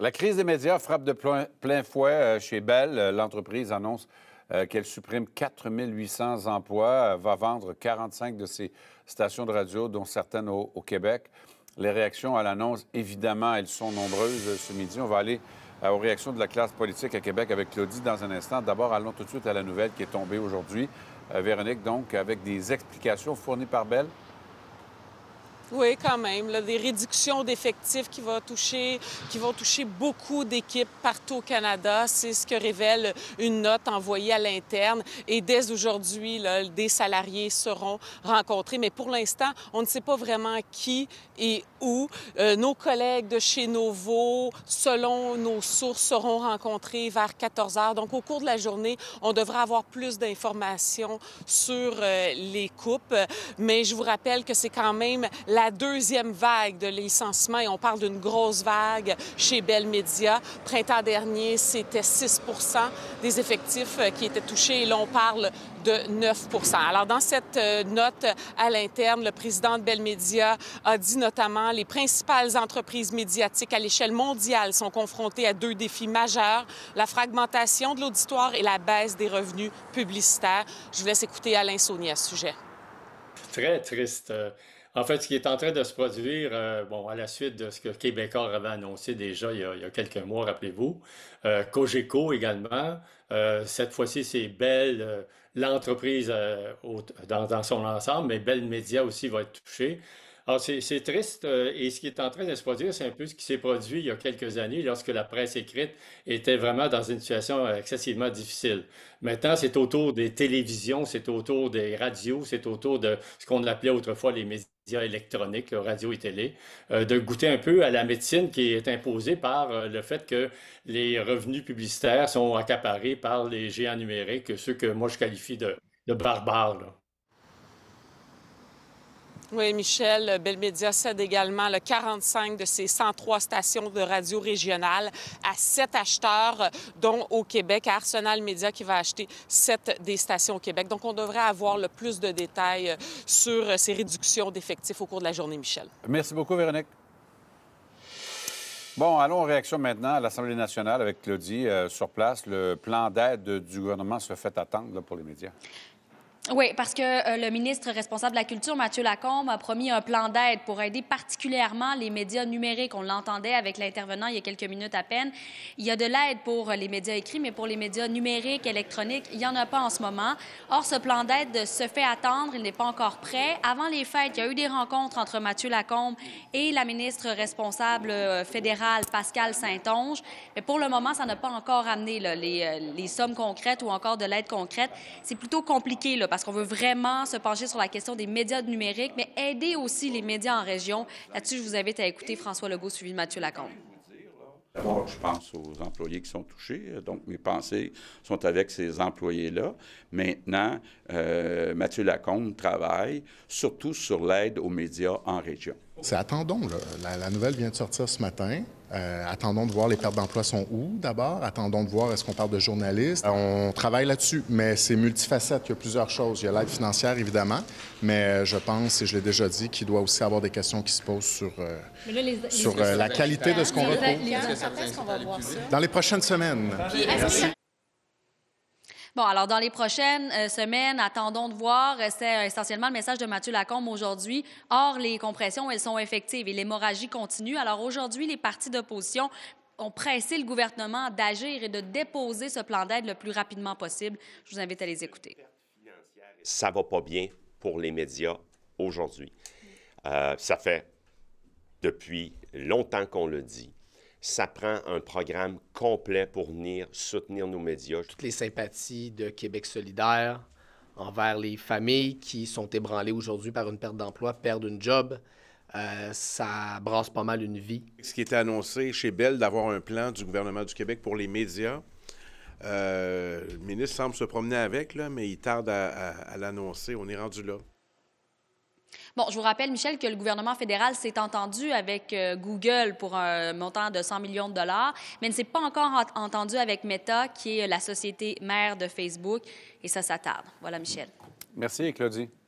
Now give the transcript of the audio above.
La crise des médias frappe de plein fouet euh, chez Bell. Euh, l'entreprise annonce euh, qu'elle supprime 4 800 emplois, va vendre 45 de ses stations de radio, dont certaines au, Québec. Les réactions à l'annonce, évidemment, elles sont nombreuses ce midi. On va aller aux réactions de la classe politique à Québec avec Claudie dans un instant. D'abord, allons tout de suite à la nouvelle qui est tombée aujourd'hui. Véronique, donc, avec des explications fournies par Bell. Oui, quand même. des réductions d'effectifs qui, toucher, qui vont toucher beaucoup d'équipes partout au Canada. C'est ce que révèle une note envoyée à l'interne. Et dès aujourd'hui, des salariés seront rencontrés. Mais pour l'instant, on ne sait pas vraiment qui et où. Euh, nos collègues de chez Novo, selon nos sources, seront rencontrés vers 14 heures. Donc, au cours de la journée, on devra avoir plus d'informations sur euh, les coupes. Mais je vous rappelle que c'est quand même la la deuxième vague de licenciement et on parle d'une grosse vague chez Bell Media. Printemps dernier, c'était 6 des effectifs euh, qui étaient touchés et là, on parle de 9 Alors, dans cette euh, note à l'interne, le président de Bell Media a dit notamment les principales entreprises médiatiques à l'échelle mondiale sont confrontées à deux défis majeurs, la fragmentation de l'auditoire et la baisse des revenus publicitaires. Je vous laisse écouter Alain Saunier à ce sujet. Très triste. Euh, en fait, ce qui est en train de se produire, euh, bon, à la suite de ce que Québécois avait annoncé déjà il y a, quelques mois, rappelez-vous, euh, Cogeco également. Euh, cette fois-ci, c'est Bell, l'entreprise dans, son ensemble, mais Bell Media aussi va être touchée. Alors, c'est triste euh, et ce qui est en train de se produire, c'est un peu ce qui s'est produit il y a quelques années lorsque la presse écrite était vraiment dans une situation euh, excessivement difficile. Maintenant, c'est autour des télévisions, c'est autour des radios, c'est autour de ce qu'on appelait autrefois les médias électroniques, euh, radio et télé, de goûter un peu à la médecine qui est imposée par le fait que les revenus publicitaires sont accaparés par les géants numériques, ceux que moi je qualifie de, barbares. Oui, Michel, Belmédia cède également le 45 de ses 103 stations de radio régionales à sept acheteurs, dont au Québec, à Arsenal Média qui va acheter sept des stations au Québec. Donc, on devrait avoir le plus de détails euh, sur euh, ces réductions d'effectifs au cours de la journée, Michel. Merci beaucoup, Véronique. Bon, allons en réaction maintenant à l'Assemblée nationale avec Claudie. Euh, sur place, le plan d'aide du gouvernement se fait attendre pour les médias. Oui, parce que euh, le ministre responsable de la Culture, Mathieu Lacombe, a promis un plan d'aide pour aider particulièrement les médias numériques. On l'entendait avec l'intervenant il y a quelques minutes à peine. Il y a de l'aide pour euh, les médias écrits, mais pour les médias numériques, électroniques, il n'y en a pas en ce moment. Or, ce plan d'aide se fait attendre. Il n'est pas encore prêt. Avant les fêtes, il y a eu des rencontres entre Mathieu Lacombe et la ministre responsable euh, fédérale, Pascal Saint-Onge. Mais pour le moment, ça n'a pas encore amené les, les, sommes concrètes ou encore de l'aide concrète. C'est plutôt compliqué là, parce qu'on veut vraiment se pencher sur la question des médias numériques, mais aider aussi les médias en région. Là-dessus, je vous invite à écouter François Legault suivi de Mathieu Lacombe. D'abord, je pense aux employés qui sont touchés, donc mes pensées sont avec ces employés-là. Maintenant, euh, Mathieu Lacombe travaille surtout sur l'aide aux médias en région. C'est attendons. La, nouvelle vient de sortir ce matin. Euh, attendons de voir les pertes d'emploi sont où d'abord. Attendons de voir est-ce qu'on parle de journalistes. Euh, on travaille là-dessus, mais c'est multifacette. Il y a plusieurs choses. Il y a l'aide financière, évidemment, mais euh, je pense, et je l'ai déjà dit, qu'il doit aussi avoir des questions qui se posent sur, sur la qualité de ce qu'on retrouve. Dans les prochaines semaines. Bon, alors dans les prochaines euh, semaines, attendons de voir. Euh, c'est euh, essentiellement le message de Mathieu Lacombe aujourd'hui. Or, les compressions, elles sont effectives et l'hémorragie continue. Alors aujourd'hui, les partis d'opposition ont pressé le gouvernement d'agir et de déposer ce plan d'aide le plus rapidement possible. Je vous invite à les écouter. Ça va pas bien pour les médias aujourd'hui. ça fait depuis longtemps qu'on le dit ça prend un programme complet pour venir soutenir nos médias. Toutes les sympathies de Québec solidaire envers les familles qui sont ébranlées aujourd'hui par une perte d'emploi, perdent une job, euh, ça brasse pas mal une vie. Ce qui était annoncé chez Bell d'avoir un plan du gouvernement du Québec pour les médias, euh, le ministre semble se promener avec, là, mais il tarde à l'annoncer. On est rendu là. Bon, je vous rappelle, Michel, que le gouvernement fédéral s'est entendu avec euh, Google pour un montant de 100 millions de dollars, mais ne s'est pas encore entendu avec Meta, qui est la société mère de Facebook, et ça, s'attarde. Voilà, Michel. Merci, Claudie.